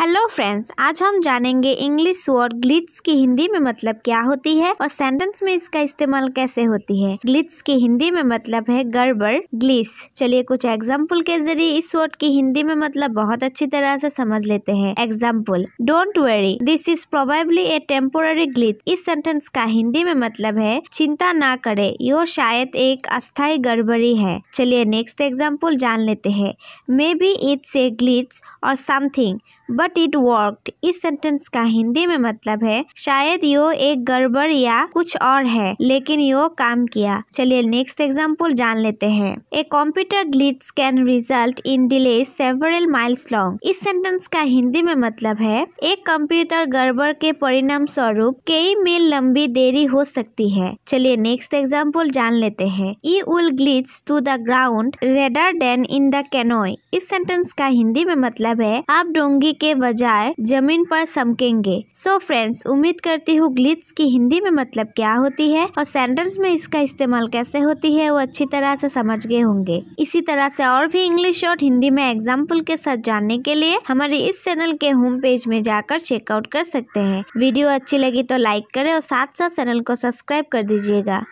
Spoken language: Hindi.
हेलो फ्रेंड्स आज हम जानेंगे इंग्लिश वर्ड ग्लिट्स की हिंदी में मतलब क्या होती है और सेंटेंस में इसका इस्तेमाल कैसे होती है ग्लिट्स की हिंदी में मतलब है गड़बड़ ग्लिस चलिए कुछ एग्जाम्पल के जरिए इस वर्ड की हिंदी में मतलब बहुत अच्छी तरह से समझ लेते हैं example don't worry this is probably a temporary glitch इस सेंटेंस का हिंदी में मतलब है चिंता ना करे यो शायद एक अस्थायी गड़बड़ी है चलिए नेक्स्ट एग्जाम्पल जान लेते हैं maybe it's a glitch और समथिंग बट इट वर्कड इस सेंटेंस का हिंदी में मतलब है शायद यो एक गड़बड़ या कुछ और है लेकिन यो काम किया चलिए नेक्स्ट एग्जाम्पल जान लेते हैं a computer glitch can result in delay several miles long इस सेंटेंस का हिंदी में मतलब है एक कंप्यूटर गड़बड़ के परिणाम स्वरूप कई मील लंबी देरी हो सकती है चलिए नेक्स्ट एग्जाम्पल जान लेते हैं ई उल glitch to the ground rather than in the canopy इस सेंटेंस का हिंदी में मतलब है आप डोंगी के बजाय जमीन पर समकेंगे सो so फ्रेंड्स उम्मीद करती हूँ ग्लिट्स की हिंदी में मतलब क्या होती है और सेंटेंस में इसका इस्तेमाल कैसे होती है वो अच्छी तरह से समझ गए होंगे इसी तरह से और भी इंग्लिश और हिंदी में एग्जाम्पल के साथ जानने के लिए हमारे इस चैनल के होम पेज में जाकर चेकआउट कर सकते हैं वीडियो अच्छी लगी तो लाइक करे और साथ साथ चैनल को सब्सक्राइब कर दीजिएगा